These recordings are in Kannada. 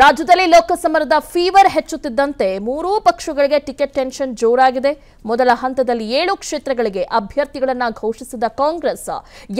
ರಾಜ್ಯದಲ್ಲಿ ಲೋಕಸಮರದ ಫೀವರ್ ಹೆಚ್ಚುತ್ತಿದ್ದಂತೆ ಮೂರೂ ಪಕ್ಷಗಳಿಗೆ ಟಿಕೆಟ್ ಟೆನ್ಷನ್ ಜೋರಾಗಿದೆ ಮೊದಲ ಹಂತದಲ್ಲಿ ಏಳು ಕ್ಷೇತ್ರಗಳಿಗೆ ಅಭ್ಯರ್ಥಿಗಳನ್ನು ಘೋಷಿಸಿದ ಕಾಂಗ್ರೆಸ್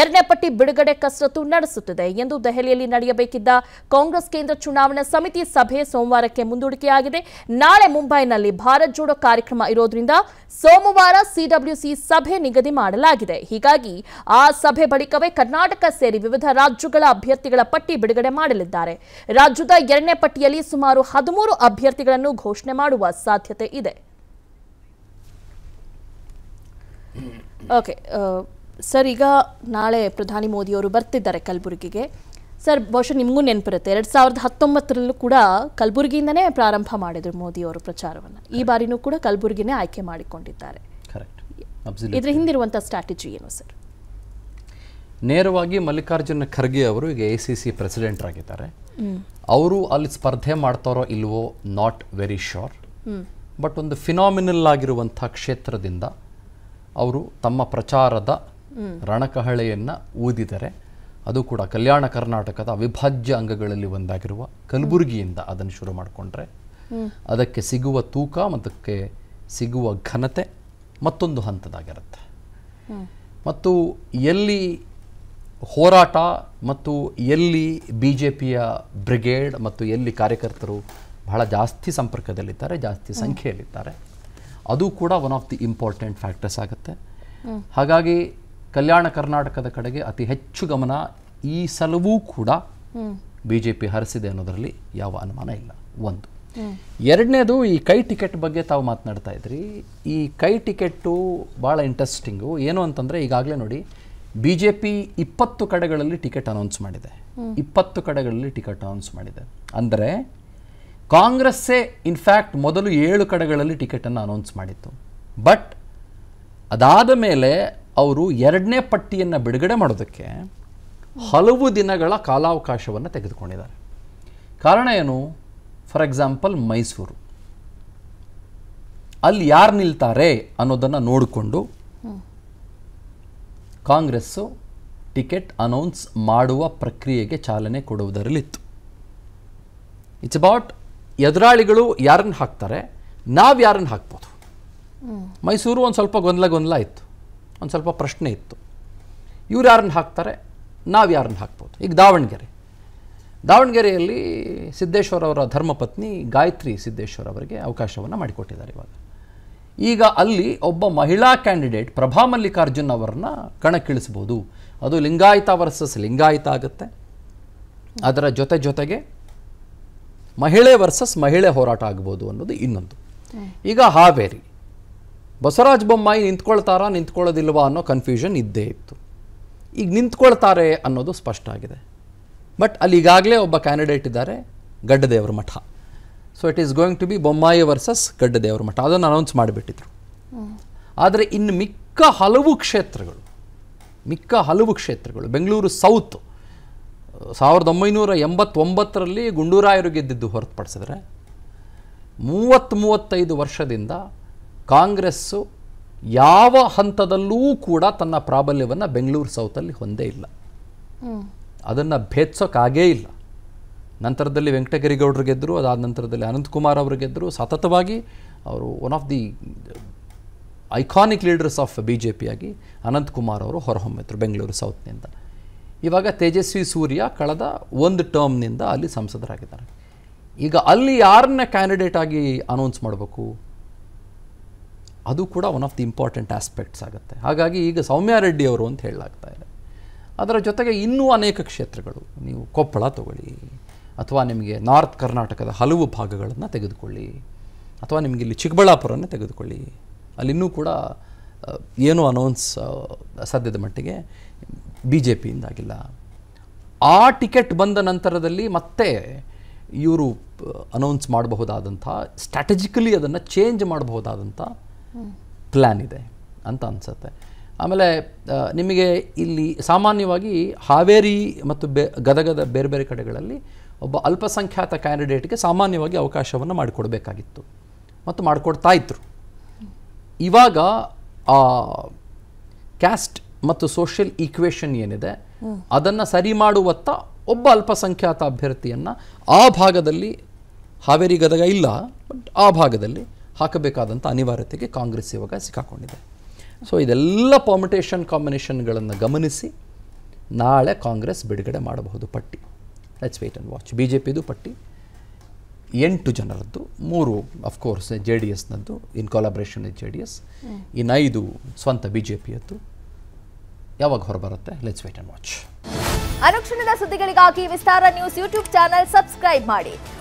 ಎರಡನೇ ಪಟ್ಟಿ ಬಿಡುಗಡೆ ಕಸರತ್ತು ನಡೆಸುತ್ತಿದೆ ಎಂದು ದೆಹಲಿಯಲ್ಲಿ ನಡೆಯಬೇಕಿದ್ದ ಕಾಂಗ್ರೆಸ್ ಕೇಂದ್ರ ಚುನಾವಣಾ ಸಮಿತಿ ಸಭೆ ಸೋಮವಾರಕ್ಕೆ ಮುಂದೂಡಿಕೆಯಾಗಿದೆ ನಾಳೆ ಮುಂಬೈನಲ್ಲಿ ಭಾರತ್ ಜೋಡೋ ಕಾರ್ಯಕ್ರಮ ಇರೋದ್ರಿಂದ ಸೋಮವಾರ ಸಿಡಬ್ಲ್ಯೂಸಿ ಸಭೆ ನಿಗದಿ ಮಾಡಲಾಗಿದೆ ಹೀಗಾಗಿ ಆ ಸಭೆ ಬಳಿಕವೇ ಕರ್ನಾಟಕ ಸೇರಿ ವಿವಿಧ ರಾಜ್ಯಗಳ ಅಭ್ಯರ್ಥಿಗಳ ಪಟ್ಟಿ ಬಿಡುಗಡೆ ಮಾಡಲಿದ್ದಾರೆ ರಾಜ್ಯದ ಎರಡನೇ ಪಟ್ಟಿಯಲ್ಲಿ ಸುಮಾರು ಹದಿಮೂರು ಅಭ್ಯರ್ಥಿಗಳನ್ನು ಘೋಷಣೆ ಮಾಡುವ ಸಾಧ್ಯತೆ ಇದೆ ಓಕೆ ಸರ್ uh, ಈಗ ನಾಳೆ ಪ್ರಧಾನಿ ಮೋದಿಯವರು ಬರ್ತಿದ್ದಾರೆ ಕಲಬುರಗಿಗೆ ಸರ್ ಬಹುಶಃ ನಿಮಗೂ ನೆನಪಿರುತ್ತೆ ಎರಡ್ ಸಾವಿರದ ಹತ್ತೊಂಬತ್ತರಲ್ಲೂ ಕೂಡ ಕಲಬುರಗಿಯಿಂದನೇ ಪ್ರಾರಂಭ ಮಾಡಿದರು ಮೋದಿಯವರು ಪ್ರಚಾರವನ್ನು ಈ ಬಾರಿನೂ ಕೂಡ ಕಲಬುರಗಿನೇ ಆಯ್ಕೆ ಮಾಡಿಕೊಂಡಿದ್ದಾರೆ ಇದರ ಹಿಂದಿರುವಂತಹ ಸ್ಟ್ರಾಟಜಿ ಏನು ಸರ್ ನೇರವಾಗಿ ಮಲ್ಲಿಕಾರ್ಜುನ ಖರ್ಗೆ ಅವರು ಈಗ ಎ ಸಿ ಸಿ ಪ್ರೆಸಿಡೆಂಟ್ ಆಗಿದ್ದಾರೆ ಅವರು ಅಲ್ಲಿ ಸ್ಪರ್ಧೆ ಮಾಡ್ತಾರೋ ಇಲ್ವೋ ನಾಟ್ ವೆರಿ ಶ್ಯೂರ್ ಬಟ್ ಒಂದು ಫಿನಾಮಿನಲ್ ಆಗಿರುವಂಥ ಕ್ಷೇತ್ರದಿಂದ ಅವರು ತಮ್ಮ ಪ್ರಚಾರದ ರಣಕಹಳೆಯನ್ನು ಊದಿದರೆ ಅದು ಕೂಡ ಕಲ್ಯಾಣ ಕರ್ನಾಟಕದ ಅವಿಭಾಜ್ಯ ಅಂಗಗಳಲ್ಲಿ ಒಂದಾಗಿರುವ ಕಲಬುರಗಿಯಿಂದ ಅದನ್ನು ಶುರು ಮಾಡಿಕೊಂಡ್ರೆ ಅದಕ್ಕೆ ಸಿಗುವ ತೂಕ ಮತ್ತಕ್ಕೆ ಸಿಗುವ ಘನತೆ ಮತ್ತೊಂದು ಹಂತದಾಗಿರುತ್ತೆ ಮತ್ತು ಎಲ್ಲಿ ಹೋರಾಟ ಮತ್ತು ಎಲ್ಲಿ ಬಿ ಜೆ ಪಿಯ ಬ್ರಿಗೇಡ್ ಮತ್ತು ಎಲ್ಲಿ ಕಾರ್ಯಕರ್ತರು ಬಹಳ ಜಾಸ್ತಿ ಸಂಪರ್ಕದಲ್ಲಿದ್ದಾರೆ ಜಾಸ್ತಿ ಸಂಖ್ಯೆಯಲ್ಲಿದ್ದಾರೆ ಅದು ಕೂಡ one of the important factors ಆಗುತ್ತೆ ಹಾಗಾಗಿ ಕಲ್ಯಾಣ ಕರ್ನಾಟಕದ ಕಡೆಗೆ ಅತಿ ಹೆಚ್ಚು ಗಮನ ಈ ಸಲವೂ ಕೂಡ ಬಿ ಜೆ ಪಿ ಹರಿಸಿದೆ ಅನ್ನೋದರಲ್ಲಿ ಯಾವ ಅನುಮಾನ ಇಲ್ಲ ಒಂದು ಎರಡನೇದು ಈ ಕೈ ಟಿಕೆಟ್ ಬಗ್ಗೆ ತಾವು ಮಾತನಾಡ್ತಾ ಇದ್ರಿ ಈ ಕೈ ಟಿಕೆಟ್ಟು ಭಾಳ ಇಂಟ್ರೆಸ್ಟಿಂಗು ಏನು ಅಂತಂದರೆ ಈಗಾಗಲೇ ನೋಡಿ ಬಿ ಜೆ ಪಿ ಇಪ್ಪತ್ತು ಕಡೆಗಳಲ್ಲಿ ಟಿಕೆಟ್ ಅನೌನ್ಸ್ ಮಾಡಿದೆ ಇಪ್ಪತ್ತು ಕಡೆಗಳಲ್ಲಿ ಟಿಕೆಟ್ ಅನೌನ್ಸ್ ಮಾಡಿದೆ ಅಂದರೆ ಕಾಂಗ್ರೆಸ್ಸೇ ಇನ್ಫ್ಯಾಕ್ಟ್ ಮೊದಲು ಏಳು ಕಡೆಗಳಲ್ಲಿ ಟಿಕೆಟನ್ನು ಅನೌನ್ಸ್ ಮಾಡಿತ್ತು ಬಟ್ ಅದಾದ ಮೇಲೆ ಅವರು ಎರಡನೇ ಪಟ್ಟಿಯನ್ನು ಬಿಡುಗಡೆ ಮಾಡೋದಕ್ಕೆ ಹಲವು ದಿನಗಳ ಕಾಲಾವಕಾಶವನ್ನು ತೆಗೆದುಕೊಂಡಿದ್ದಾರೆ ಕಾರಣ ಏನು ಫಾರ್ ಎಕ್ಸಾಂಪಲ್ ಮೈಸೂರು ಅಲ್ಲಿ ಯಾರು ನಿಲ್ತಾರೆ ಅನ್ನೋದನ್ನು ನೋಡಿಕೊಂಡು ಕಾಂಗ್ರೆಸ್ಸು ಟಿಕೆಟ್ ಅನೌನ್ಸ್ ಮಾಡುವ ಪ್ರಕ್ರಿಯೆಗೆ ಚಾಲನೆ ಕೊಡುವುದರಲ್ಲಿತ್ತು ಇಟ್ಸ್ ಅಬೌಟ್ ಎದುರಾಳಿಗಳು ಯಾರನ್ನು ಹಾಕ್ತಾರೆ ನಾವು ಯಾರನ್ನು ಹಾಕ್ಬೋದು ಮೈಸೂರು ಒಂದು ಸ್ವಲ್ಪ ಗೊಂದಲ ಗೊಂದಲ ಇತ್ತು ಒಂದು ಸ್ವಲ್ಪ ಪ್ರಶ್ನೆ ಇತ್ತು ಇವ್ರು ಯಾರನ್ನು ಹಾಕ್ತಾರೆ ನಾವು ಯಾರನ್ನು ಹಾಕ್ಬೋದು ಈಗ ದಾವಣಗೆರೆ ದಾವಣಗೆರೆಯಲ್ಲಿ ಸಿದ್ದೇಶ್ವರ ಅವರ ಧರ್ಮಪತ್ನಿ ಗಾಯತ್ರಿ ಸಿದ್ದೇಶ್ವರ ಅವರಿಗೆ ಅವಕಾಶವನ್ನು ಮಾಡಿಕೊಟ್ಟಿದ್ದಾರೆ ಇವಾಗ ಈಗ ಅಲ್ಲಿ ಒಬ್ಬ ಮಹಿಳಾ ಕ್ಯಾಂಡಿಡೇಟ್ ಪ್ರಭಾ ಮಲ್ಲಿಕಾರ್ಜುನ್ ಅವರನ್ನ ಕಣಕ್ಕಿಳಿಸ್ಬೋದು ಅದು ಲಿಂಗಾಯತ ವರ್ಸಸ್ ಲಿಂಗಾಯತ ಆಗುತ್ತೆ ಅದರ ಜೊತೆ ಜೊತೆಗೆ ಮಹಿಳೆ ವರ್ಸಸ್ ಮಹಿಳೆ ಹೋರಾಟ ಆಗ್ಬೋದು ಅನ್ನೋದು ಇನ್ನೊಂದು ಈಗ ಹಾವೇರಿ ಬಸವರಾಜ ಬೊಮ್ಮಾಯಿ ನಿಂತ್ಕೊಳ್ತಾರಾ ನಿಂತ್ಕೊಳ್ಳೋದಿಲ್ವಾ ಅನ್ನೋ ಕನ್ಫ್ಯೂಷನ್ ಇದ್ದೇ ಇತ್ತು ಈಗ ನಿಂತ್ಕೊಳ್ತಾರೆ ಅನ್ನೋದು ಸ್ಪಷ್ಟ ಆಗಿದೆ ಬಟ್ ಅಲ್ಲಿ ಈಗಾಗಲೇ ಒಬ್ಬ ಕ್ಯಾಂಡಿಡೇಟ್ ಇದ್ದಾರೆ Gaddadevaramath so it is going to be Bommai versus Gaddadevaramath ಅದನ್ನು ಅನೌನ್ಸ್ ಮಾಡಿಬಿಟ್ಟಿದ್ರು ಆದರೆ ಇನ್ನು ಮಿಕ್ಕ ಹಲವು ಕ್ಷೇತ್ರಗಳು ಮಿಕ್ಕ ಹಲವು ಕ್ಷೇತ್ರಗಳು ಬೆಂಗಳೂರು ಸೌತ್ ಸಾವಿರದ ಒಂಬೈನೂರ ಎಂಬತ್ತೊಂಬತ್ತರಲ್ಲಿ ಗುಂಡೂರಾಯರು ಗೆದ್ದಿದ್ದು ಹೊರತುಪಡಿಸಿದ್ರೆ ಮೂವತ್ತ್ ಮೂವತ್ತೈದು ವರ್ಷದಿಂದ ಕಾಂಗ್ರೆಸ್ಸು ಯಾವ ಹಂತದಲ್ಲೂ ಕೂಡ ತನ್ನ ಪ್ರಾಬಲ್ಯವನ್ನು ಬೆಂಗಳೂರು ಸೌತಲ್ಲಿ ಹೊಂದೇ ಇಲ್ಲ ಅದನ್ನು ಭೇದಿಸೋಕ್ಕಾಗೇ ಇಲ್ಲ ನಂತರದಲ್ಲಿ ವೆಂಕಟಗಿರಿಗೌಡರು ಗೆದ್ದರು ಅದಾದ ನಂತರದಲ್ಲಿ ಅನಂತಕುಮಾರ್ ಅವರು ಗೆದ್ದರು ಸತತವಾಗಿ ಅವರು one of the iconic leaders of B J ಪಿಯಾಗಿ ಅನಂತಕುಮಾರ್ ಅವರು ಹೊರಹೊಮ್ಮಿದ್ರು ಬೆಂಗಳೂರು ಸೌತ್ನಿಂದ ಇವಾಗ ತೇಜಸ್ವಿ ಸೂರ್ಯ ಕಳೆದ ಒಂದು ಟರ್ಮ್ನಿಂದ ಅಲ್ಲಿ ಸಂಸದರಾಗಿದ್ದಾರೆ ಈಗ ಅಲ್ಲಿ ಯಾರನ್ನ ಕ್ಯಾಂಡಿಡೇಟ್ ಆಗಿ ಅನೌನ್ಸ್ ಮಾಡಬೇಕು ಅದು ಕೂಡ one of the important aspects ಆಗುತ್ತೆ ಹಾಗಾಗಿ ಈಗ ಸೌಮ್ಯಾರೆಡ್ಡಿ ರೆಡ್ಡಿ ಅವರು ಅಂತ ಹೇಳಲಾಗ್ತಾ ಇದೆ ಅದರ ಜೊತೆಗೆ ಇನ್ನೂ ಅನೇಕ ಕ್ಷೇತ್ರಗಳು ನೀವು ಕೊಪ್ಪಳ ತಗೊಳ್ಳಿ ಅಥವಾ ನಿಮಗೆ ನಾರ್ತ್ ಕರ್ನಾಟಕದ ಹಲವು ಭಾಗಗಳನ್ನು ತೆಗೆದುಕೊಳ್ಳಿ ಅಥವಾ ನಿಮಗೆ ಇಲ್ಲಿ ಚಿಕ್ಕಬಳ್ಳಾಪುರನೇ ತೆಗೆದುಕೊಳ್ಳಿ ಅಲ್ಲಿನೂ ಕೂಡ ಏನು ಅನೌನ್ಸ್ ಸದ್ಯದ ಮಟ್ಟಿಗೆ ಬಿ ಜೆ ಪಿಯಿಂದಾಗಿಲ್ಲ ಆ ಟಿಕೆಟ್ ಬಂದ ನಂತರದಲ್ಲಿ ಮತ್ತೆ ಇವರು ಅನೌನ್ಸ್ ಮಾಡಬಹುದಾದಂಥ ಸ್ಟ್ರಾಟಜಿಕಲಿ ಅದನ್ನು ಚೇಂಜ್ ಮಾಡಬಹುದಾದಂಥ ಪ್ಲ್ಯಾನ್ ಇದೆ ಅಂತ ಅನಿಸುತ್ತೆ ಆಮೇಲೆ ನಿಮಗೆ ಇಲ್ಲಿ ಸಾಮಾನ್ಯವಾಗಿ ಹಾವೇರಿ ಮತ್ತು ಬೆ ಗದಗದ ಬೇರೆ ಬೇರೆ ಕಡೆಗಳಲ್ಲಿ ಒಬ್ಬ ಅಲ್ಪಸಂಖ್ಯಾತ ಕ್ಯಾಂಡಿಡೇಟ್ಗೆ ಸಾಮಾನ್ಯವಾಗಿ ಅವಕಾಶವನ್ನು ಮಾಡಿಕೊಡಬೇಕಾಗಿತ್ತು ಮತ್ತು ಮಾಡಿಕೊಡ್ತಾ ಇದ್ರು ಇವಾಗ ಆ ಕ್ಯಾಸ್ಟ್ ಮತ್ತು ಸೋಷಿಯಲ್ ಈಕ್ವೇಷನ್ ಏನಿದೆ ಅದನ್ನು ಸರಿ ಮಾಡುವತ್ತ ಒಬ್ಬ ಅಲ್ಪಸಂಖ್ಯಾತ ಅಭ್ಯರ್ಥಿಯನ್ನು ಆ ಭಾಗದಲ್ಲಿ ಹಾವೇರಿ ಗದಗ ಇಲ್ಲ ಬಟ್ ಆ ಭಾಗದಲ್ಲಿ ಹಾಕಬೇಕಾದಂಥ ಅನಿವಾರ್ಯತೆಗೆ ಕಾಂಗ್ರೆಸ್ ಇವಾಗ ಸಿಕ್ಕಾಕೊಂಡಿದೆ ಸೊ ಇದೆಲ್ಲ ಪಾಮಿಟೇಷನ್ ಕಾಂಬಿನೇಷನ್ಗಳನ್ನು ಗಮನಿಸಿ ನಾಳೆ ಕಾಂಗ್ರೆಸ್ ಬಿಡುಗಡೆ ಮಾಡಬಹುದು ಪಟ್ಟಿ let's wait and watch B J ಪಿದು ಪಟ್ಟಿ ಎಂಟು ಜನರದ್ದು ಮೂರು ಅಫ್ಕೋರ್ಸ್ ಜೆ ಡಿ ಎಸ್ನದ್ದು in collaboration with J D S ಇನ್ನು ಐದು ಸ್ವಂತ ಬಿ ಜೆ ಪಿಯದ್ದು ಯಾವಾಗ ಹೊರಬರುತ್ತೆ ಲೆಟ್ಸ್ ವೇಟ್ ಅಂಡ್ ವಾಚ್ ಅನುಕ್ಷಣದ ಸುದ್ದಿಗಳಿಗಾಗಿ Vistara news YouTube channel subscribe ಮಾಡಿ